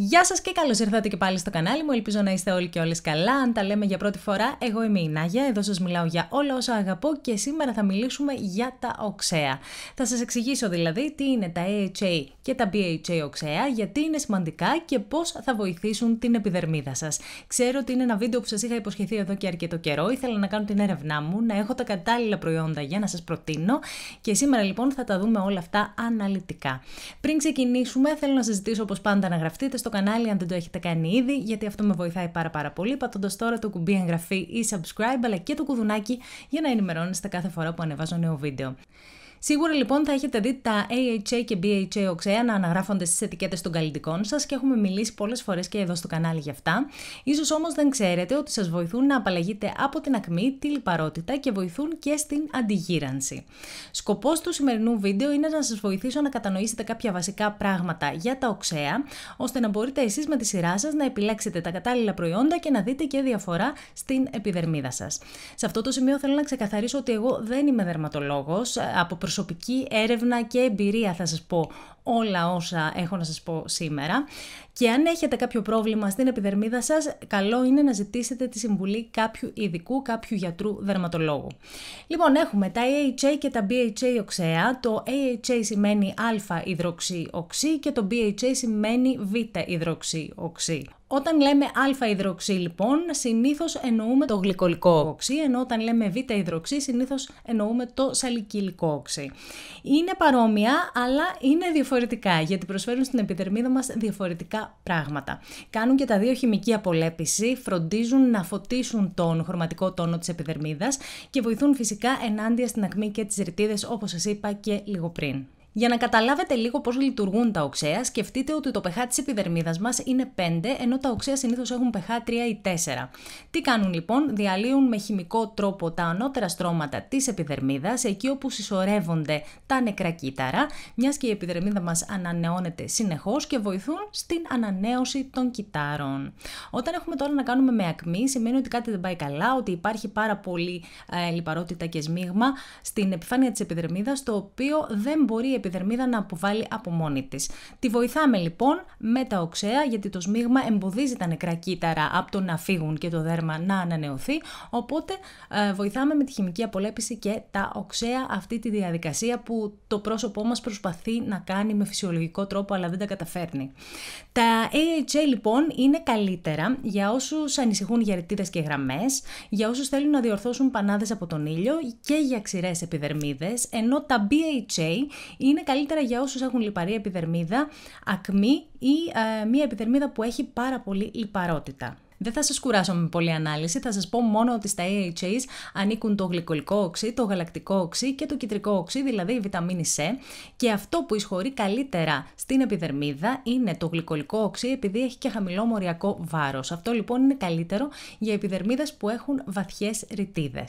Γεια σας και καλώς ήρθατε και πάλι στο κανάλι μου, ελπίζω να είστε όλοι και όλες καλά, αν τα λέμε για πρώτη φορά, εγώ είμαι η Νάγια, εδώ σας μιλάω για όλα όσα αγαπώ και σήμερα θα μιλήσουμε για τα οξέα. Θα σας εξηγήσω δηλαδή τι είναι τα AHA και τα BHA οξέα, γιατί είναι σημαντικά και πώς θα βοηθήσουν την επιδερμίδα σας. Ξέρω ότι είναι ένα βίντεο που σας είχα υποσχεθεί εδώ και αρκετό καιρό, ήθελα να κάνω την έρευνά μου, να έχω τα κατάλληλα προϊόντα για να σας προτείνω και σήμερα λοιπόν θα τα δούμε όλα αυτά αναλυτικά. Πριν ξεκινήσουμε θέλω να σας ζητήσω όπως πάντα να γραφτείτε στο στο κανάλι αν δεν το έχετε κάνει ήδη, γιατί αυτό με βοηθάει πάρα πάρα πολύ, πατώντας τώρα το κουμπί εγγραφή ή subscribe, αλλά και το κουδουνάκι για να ενημερώνεστε κάθε φορά που ανεβάζω νέο βίντεο. Σίγουρα λοιπόν θα έχετε δει τα AHA και BHA οξέα να αναγράφονται στις ετικέτες των καλλιτικών σας και έχουμε μιλήσει πολλές φορές και εδώ στο κανάλι γι' αυτά. σω όμως δεν ξέρετε ότι σας βοηθούν να απαλλαγείτε από την ακμή, τη λιπαρότητα και βοηθούν και στην αντιγύρανση. Σκοπός του σημερινού βίντεο είναι να σας βοηθήσω να κατανοήσετε κάποια βασικά πράγματα για τα οξέα, ώστε να μπορείτε εσείς με τη σειρά σας να επιλέξετε τα κατάλληλα προϊόντα και να δείτε και διαφορά στην επιδερμίδα σας. Σε αυτό το σημείο θέλω να ξεκαθαρίσω ότι εγώ δεν είμαι δερματολόγος. Από προσωπική έρευνα και εμπειρία θα σας πω όλα όσα έχω να σας πω σήμερα και αν έχετε κάποιο πρόβλημα στην επιδερμίδα σας, καλό είναι να ζητήσετε τη συμβουλή κάποιου ειδικού, κάποιου γιατρού δερματολόγου. Λοιπόν, έχουμε τα AHA και τα BHA οξέα. Το AHA σημαίνει α α-υδροξύ οξύ και το BHA σημαίνει β β-υδροξύ οξύ. Όταν λέμε α α-υδροξύ λοιπόν, συνήθως εννοούμε το γλυκολικό οξύ, ενώ όταν λέμε β υδροξή συνήθως εννοούμε το σαλικυλικό οξύ. Είναι παρόμοια, αλλά είναι διαφορετικά, γιατί προσφέρουν στην επιδερμίδα μας διαφορετικά Κάνουν και τα δύο χημική απολέπιση, φροντίζουν να φωτίσουν τον χρωματικό τόνο της επιδερμίδας και βοηθούν φυσικά ενάντια στην ακμή και τις ρητίδες όπως σας είπα και λίγο πριν. Για να καταλάβετε λίγο πώς λειτουργούν τα οξέα, σκεφτείτε ότι το pH της επιδερμίδας μας είναι 5, ενώ τα οξέα συνήθως έχουν pH 3 ή 4. Τι κάνουν λοιπόν, διαλύουν με χημικό τρόπο τα ανώτερα στρώματα της επιδερμίδας, εκεί όπου συσσωρεύονται τα νεκρά κύτταρα, μιας και η επιδερμίδα μας ανανεώνεται συνεχώς και βοηθούν στην ανανέωση των κυτάρων. Όταν έχουμε τώρα να κάνουμε με ακμή, σημαίνει ότι κάτι δεν πάει καλά, ότι υπάρχει πάρα πολύ ε, λιπαρότητα και σμίγμα στην επιφάνεια της επιδερμίδας, το οποίο δεν μπορεί επιδερμίδα να αποβάλει από μόνη της. Τη βοηθάμε λοιπόν με τα οξέα, γιατί το σμίγμα εμποδίζει τα νεκρά κύτταρα από το να φύγουν και το δέρμα να ανανεωθεί. Οπότε ε, βοηθάμε με τη χημική απολέπιση και τα οξέα αυτή τη διαδικασία που το πρόσωπό μας προσπαθεί να κάνει με φυσιολογικό τρόπο, αλλά δεν τα καταφέρνει. Τα AHA λοιπόν είναι καλύτερα για όσους ανησυχούν για ρητίδες και γραμμές, για όσους θέλουν να διορθώσουν πανάδες από τον ήλιο και για ξηρές επιδερμίδες, ενώ τα BHA είναι είναι καλύτερα για όσους έχουν λιπαρή επιδερμίδα, ακμή ή ε, μία επιδερμίδα που έχει πάρα πολύ λιπαρότητα. Δεν θα σας κουράσω με πολλή ανάλυση, θα σας πω μόνο ότι στα AHAs ανήκουν το γλυκολικό οξύ, το γαλακτικό οξύ και το κυτρικό οξύ, δηλαδή η βιταμίνη C. Και αυτό που ισχωρεί καλύτερα στην επιδερμίδα είναι το γλυκολικό οξύ, επειδή έχει και χαμηλό μοριακό βάρος. Αυτό λοιπόν είναι καλύτερο για επιδερμίδες που έχουν βαθιές ρητίδες.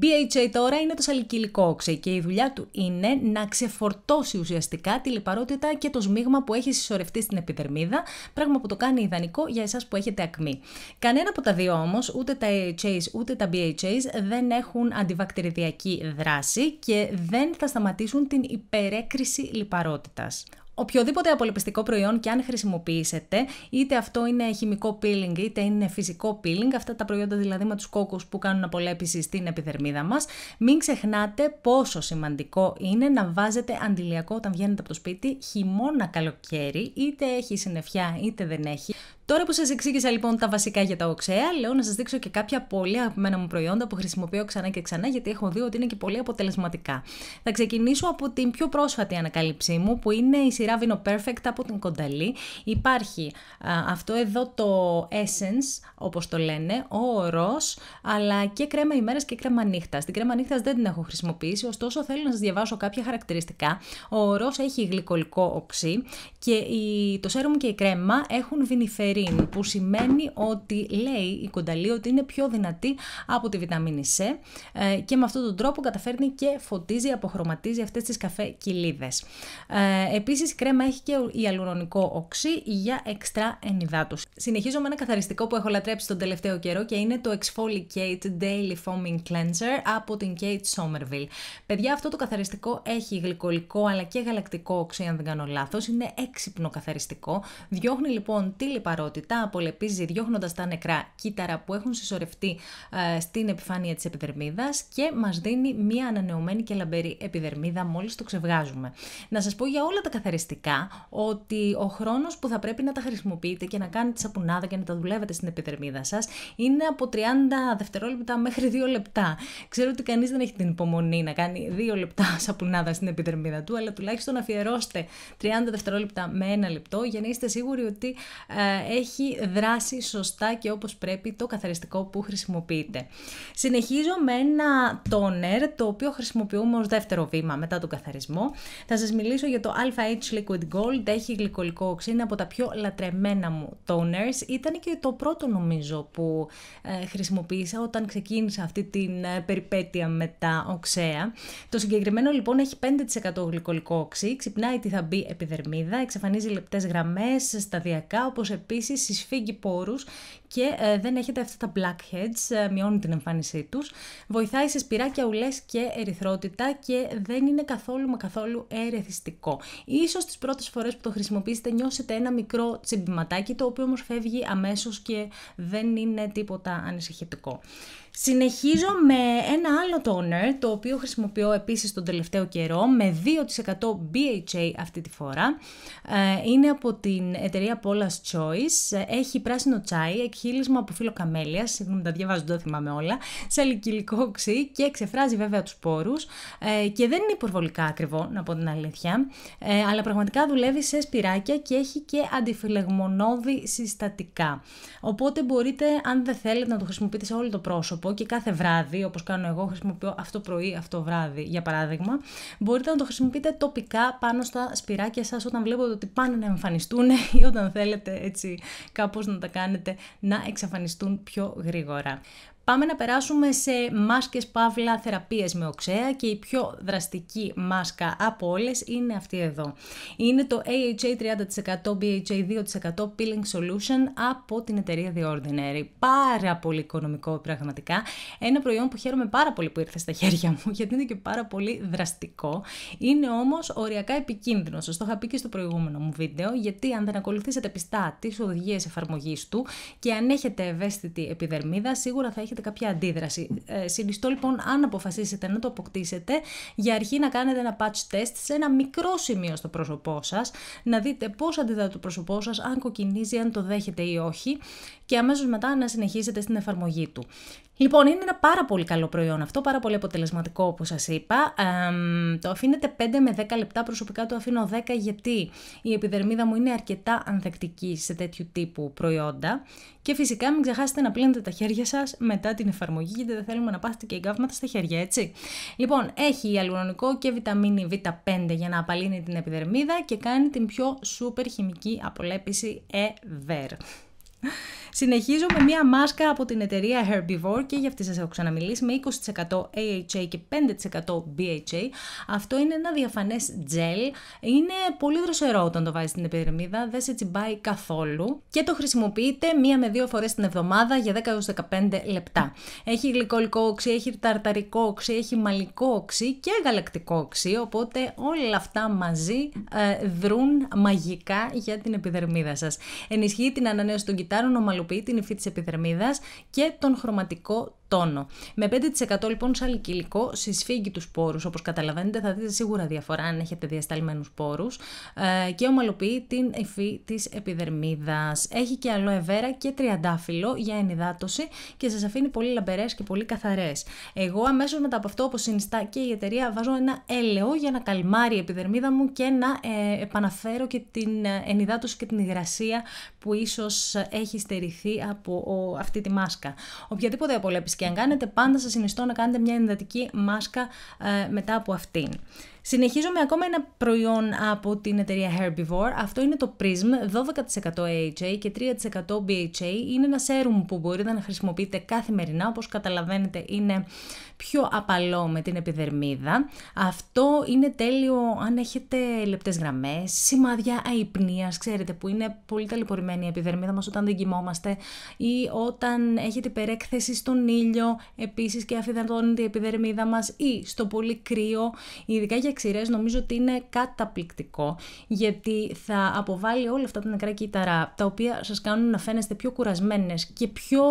BHA τώρα είναι το σαλικυλικό οξύ και η δουλειά του είναι να ξεφορτώσει ουσιαστικά τη λιπαρότητα και το σμίγμα που έχει συσσωρευτεί στην επιδερμίδα, πράγμα που το κάνει ιδανικό για εσάς που έχετε ακμή. Κανένα από τα δύο όμως, ούτε τα AHAs ούτε τα BHAs, δεν έχουν αντιβακτηριδιακή δράση και δεν θα σταματήσουν την υπερέκριση λιπαρότητας. Οποιοδήποτε απολεπιστικό προϊόν και αν χρησιμοποιήσετε, είτε αυτό είναι χημικό peeling είτε είναι φυσικό peeling, αυτά τα προϊόντα δηλαδή με τους κόκκους που κάνουν απολέπιση στην επιδερμίδα μας, μην ξεχνάτε πόσο σημαντικό είναι να βάζετε αντιλιακό όταν βγαίνετε από το σπίτι χειμώνα καλοκαίρι, είτε έχει συννεφιά είτε δεν έχει, Τώρα που σας εξήγησα λοιπόν τα βασικά για τα οξέα, λέω να σας δείξω και κάποια πολύ αγαπημένα μου προϊόντα που χρησιμοποιώ ξανά και ξανά, γιατί έχω δει ότι είναι και πολύ αποτελεσματικά. Θα ξεκινήσω από την πιο πρόσφατη ανακάλυψή μου, που είναι η σειρά Vino Perfect από την Κονταλή. Υπάρχει αυτό εδώ το Essence, όπως το λένε, ο ορός, αλλά και κρέμα ημέρας και κρέμα νύχτας. Την κρέμα νύχτας δεν την έχω χρησιμοποιήσει, ωστόσο θέλω να σας διαβάσω κάποια χαρακτηριστικά. Ο ορός έχει γλυκολικό οξύ και η, το σέρουμ και η κρέμα έχουν βινιφερή που σημαίνει ότι λέει η κονταλή ότι είναι πιο δυνατή από τη βιταμίνη C ε, και με αυτόν τον τρόπο καταφέρνει και φωτίζει, αποχρωματίζει αυτές τις καφέ κοιλίδες. Ε, επίσης η κρέμα έχει και υαλουρονικό οξύ για εξτρά ενυδάτωση. Συνεχίζω με ένα καθαριστικό που έχω λατρέψει τον τελευταίο καιρό και είναι το Exfoliate Daily Foaming Cleanser από την Kate Somerville. Παιδιά αυτό το καθαριστικό έχει γλυκολικό αλλά και γαλακτικό οξύ αν δεν κάνω λάθος, είναι έξυπνο καθαριστικό, διώχνει λοιπόν τη λιπαρότητα απολεπίζει διώχνοντας τα νεκρά κύτταρα που έχουν συσσωρευτεί ε, στην επιφάνεια της επιδερμίδας και μας δίνει μια ανανεωμένη και λαμπερή επιδερμίδα μόλις το ξεβγάζουμε. Να σας πω για όλα τα καθαριστικά ότι ο χρόνος που θα πρέπει να τα χρησιμοποιείτε και να κάνετε σαπουνάδα και να τα δουλεύετε στην επιδερμίδα σας είναι από 30 δευτερόλεπτα μέχρι 2 λεπτά. Ξέρω ότι κανείς δεν έχει την υπομονή να κάνει 2 λεπτά σαπουνάδα στην επιδερμίδα του, αλλά τουλάχιστον αφιερώστε 30 δευτερόλεπτα με ένα λεπτό για να είστε σίγουροι ότι ε, έχει δράσει σωστά και όπως πρέπει το καθαριστικό που χρησιμοποιείτε. Συνεχίζω με ένα τόνερ το οποίο χρησιμοποιούμε ως δεύτερο βήμα μετά τον καθαρισμό. Θα σας μιλήσω για το H Liquid Gold, έχει γλυκολικό οξύ, είναι από τα πιο λατρεμένα μου toners. Ήταν και το πρώτο νομίζω που ε, χρησιμοποίησα όταν ξεκίνησα αυτή την ε, περιπέτεια με τα οξέα. Το συγκεκριμένο λοιπόν έχει 5% γλυκολικό οξύ, ξυπνάει τη θα επιδερμίδα, εξαφανίζει λεπτές γραμμές σταδιακά, όπως επίσης επίσης συσφίγγει πόρους και ε, δεν έχετε αυτά τα blackheads, ε, μειώνει την εμφάνισή τους, βοηθάει σε σπυράκια ουλές και ερυθρότητα και δεν είναι καθόλου μα καθόλου ερεθιστικό. Ίσως τις πρώτες φορές που το χρησιμοποιήσετε νιώσετε ένα μικρό τσιμπηματάκι το οποίο όμως φεύγει αμέσως και δεν είναι τίποτα ανησυχητικό. Συνεχίζω με ένα άλλο toner, το οποίο χρησιμοποιώ επίσης τον τελευταίο καιρό, με 2% BHA αυτή τη φορά. Ε, είναι από την εταιρεία Paula's Choice, έχει πράσινο τσάι, χείλισμα από φύλλο καμέλια, συγγνώμη τα διαβάζω, δεν θυμάμαι όλα, σε λικυλικό οξύ και εξεφράζει βέβαια τους πόρους ε, και δεν είναι υπορβολικά ακριβό, να πω την αλήθεια, ε, αλλά πραγματικά δουλεύει σε σπυράκια και έχει και αντιφυλεγμονώδη συστατικά. Οπότε μπορείτε, αν δεν θέλετε, να το χρησιμοποιείτε σε όλο το πρόσωπο και κάθε βράδυ, όπως κάνω εγώ, χρησιμοποιώ αυτό πρωί, αυτό βράδυ, για παράδειγμα, μπορείτε να το χρησιμοποιείτε τοπικά πάνω στα σπυράκια σας, όταν βλέπετε ότι πάνε να εμφανιστούν ή όταν θέλετε έτσι κάπως να τα κάνετε να εξαφανιστούν πιο γρήγορα. Πάμε να περάσουμε σε μάσκες παύλα θεραπείες με οξέα και η πιο δραστική μάσκα από όλες είναι αυτή εδώ. Είναι το AHA 30% BHA 2% Peeling Solution από την εταιρεία The Ordinary. Πάρα πολύ οικονομικό πραγματικά. Ένα προϊόν που χαίρομαι πάρα πολύ που ήρθε στα χέρια μου γιατί είναι και πάρα πολύ δραστικό. Είναι όμως οριακά επικίνδυνος. Σας το είχα πει και στο προηγούμενο μου βίντεο γιατί αν δεν ακολουθήσετε πιστά τις οδηγίες εφαρμογής του και αν έχετε ευαίσθητη επιδερμίδα σίγουρα θα έχετε έχετε κάποια αντίδραση. Ε, συνιστώ λοιπόν, αν αποφασίσετε να το αποκτήσετε, για αρχή να κάνετε ένα patch test σε ένα μικρό σημείο στο πρόσωπό σας, να δείτε πώς αντιδρά το πρόσωπό σας, αν κοκκινίζει, αν το δέχεται ή όχι, και αμέσως μετά να συνεχίσετε στην εφαρμογή του. Λοιπόν, είναι ένα πάρα πολύ καλό προϊόν αυτό, πάρα πολύ αποτελεσματικό όπως σας είπα. Ε, το αφήνετε 5 με 10 λεπτά, προσωπικά το αφήνω 10 γιατί η επιδερμίδα μου είναι αρκετά ανθεκτική σε τέτοιου τύπου προϊόντα. Και φυσικά μην ξεχάσετε να πλύνετε τα χέρια σας με μετά την εφαρμογή, γιατί δεν θέλουμε να πάσετε και εγκάβματα στα χέρια, έτσι. Λοιπόν, έχει αλουρονικό και βιταμίνη Β5 για να απαλύνει την επιδερμίδα και κάνει την πιο σούπερ χημική απολέπιση ever. Συνεχίζω με μία μάσκα από την εταιρεία Herbivore και για αυτή σας έχω ξαναμιλήσει με 20% AHA και 5% BHA. Αυτό είναι ένα διαφανές τζελ. Είναι πολύ δροσερό όταν το βάζεις στην επιδερμίδα, δεν σε τσιμπάει καθόλου και το χρησιμοποιείτε μία με δύο φορές την εβδομάδα για 10 15 λεπτά. Έχει γλυκολικό οξύ, έχει ταρταρικό οξύ, έχει μαλλικό οξύ και γαλακτικό οξύ, οπότε όλα αυτά μαζί ε, δρούν μαγικά για την επιδερμίδα σας. Ενισχύει την ανανέωση των κιτάρων ομαλοποιεί την υφή της επιδερμίδας και τον χρωματικό τόνο. Με 5% λοιπόν σαλικυλικό συσφίγγει τους πόρου. Όπως καταλαβαίνετε, θα δείτε σίγουρα διαφορά αν έχετε διασταλμένους πόρου ε, και ομαλοποιεί την υφή της επιδερμίδας. Έχει και αλοεβέρα και τριαντάφυλλο για ενυδάτωση και σας αφήνει πολύ λαμπερές και πολύ καθαρές. Εγώ αμέσως μετά από αυτό, όπως συνιστά και η εταιρεία, βάζω ένα έλαιο για να καλμάρει η επιδερμίδα μου και να ε, επαναφέρω και την ε, ενυδάτωση και την υγρασία που ίσως έχει στερηθεί από αυτή τη μάσκα. Οποιαδήποτε απολέπει και αν κάνετε, πάντα σας συνιστώ να κάνετε μια ενδατική μάσκα ε, μετά από αυτήν. Συνεχίζω με ακόμα ένα προϊόν από την εταιρεία Herbivore. Αυτό είναι το Prism 12% AHA και 3% BHA. Είναι ένα σέρουμ που μπορείτε να χρησιμοποιείτε καθημερινά. Όπως καταλαβαίνετε είναι πιο απαλό με την επιδερμίδα. Αυτό είναι τέλειο αν έχετε λεπτές γραμμές, σημάδια αϊπνίας, ξέρετε που είναι πολύ ταλαιπωρημένη η επιδερμίδα μας όταν δεν κοιμόμαστε ή όταν έχετε υπερέκθεση στον ήλιο επίσης και αφιδατώνεται η επιδερμίδα μας ή στο πολύ κρύο, ειδικά για Ξηρές νομίζω ότι είναι καταπληκτικό γιατί θα αποβάλει όλα αυτά τα νεκρά κύτταρα τα οποία σας κάνουν να φαίνεστε πιο κουρασμένες και πιο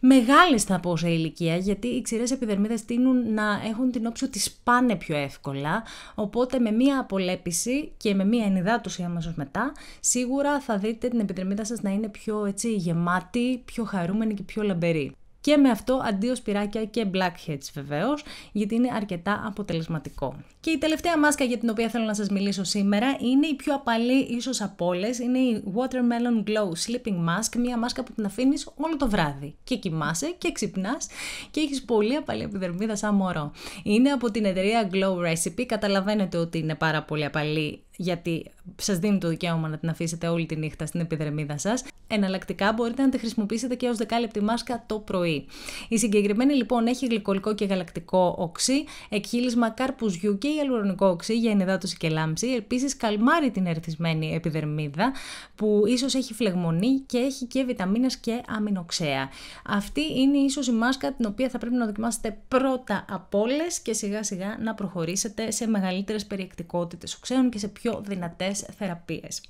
μεγάλες θα πω σε ηλικία, γιατί οι ξηρές επιδερμίδες τείνουν να έχουν την όψη ότι σπάνε πιο εύκολα, οπότε με μία απολέπιση και με μία ενυδάτωση αμέσως μετά, σίγουρα θα δείτε την επιδερμίδα σας να είναι πιο έτσι, γεμάτη, πιο χαρούμενη και πιο λαμπερή και με αυτό αντίο σπυράκια και blackheads βεβαίως, γιατί είναι αρκετά αποτελεσματικό. Και η τελευταία μάσκα για την οποία θέλω να σας μιλήσω σήμερα είναι η πιο απαλή ίσως από όλες, είναι η Watermelon Glow Sleeping Mask, μια μάσκα που την αφήνεις όλο το βράδυ και κοιμάσαι και ξυπνάς και έχεις πολύ απαλή επιδερμίδα σαν μωρό. Είναι από την εταιρεία Glow Recipe, καταλαβαίνετε ότι είναι πάρα πολύ απαλή γιατί σας δίνει το δικαίωμα να την αφήσετε όλη τη νύχτα στην επιδερμίδα σας. Εναλλακτικά μπορείτε να τη χρησιμοποιήσετε και ως δεκάλεπτη μάσκα το πρωί. Η συγκεκριμένη λοιπόν έχει γλυκολικό και γαλακτικό οξύ, εκχύλισμα καρπουζιού και υαλουρονικό οξύ για ενεδάτωση και λάμψη. Επίσης καλμάρει την ερθισμένη επιδερμίδα που ίσως έχει φλεγμονή και έχει και βιταμίνες και αμινοξέα. Αυτή είναι ίσως η μάσκα την οποία θα πρέπει να δοκιμάσετε πρώτα από όλες και σιγά σιγά να προχωρήσετε σε μεγαλύτερες περιεκτικότητες οξέων και σε πιο πιο δυνατές θεραπείες.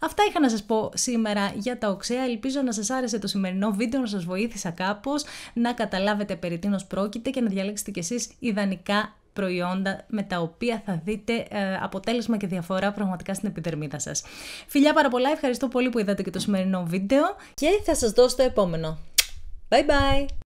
Αυτά είχα να σας πω σήμερα για τα οξέα. Ελπίζω να σας άρεσε το σημερινό βίντεο, να σας βοήθησα κάπως, να καταλάβετε περί τίνος πρόκειται και να διαλέξετε κι εσείς ιδανικά προϊόντα με τα οποία θα δείτε ε, αποτέλεσμα και διαφορά πραγματικά στην επιδερμίδα σας. Φιλιά πάρα πολλά, ευχαριστώ πολύ που είδατε και το σημερινό βίντεο και θα σας δώσω το επόμενο. Bye bye!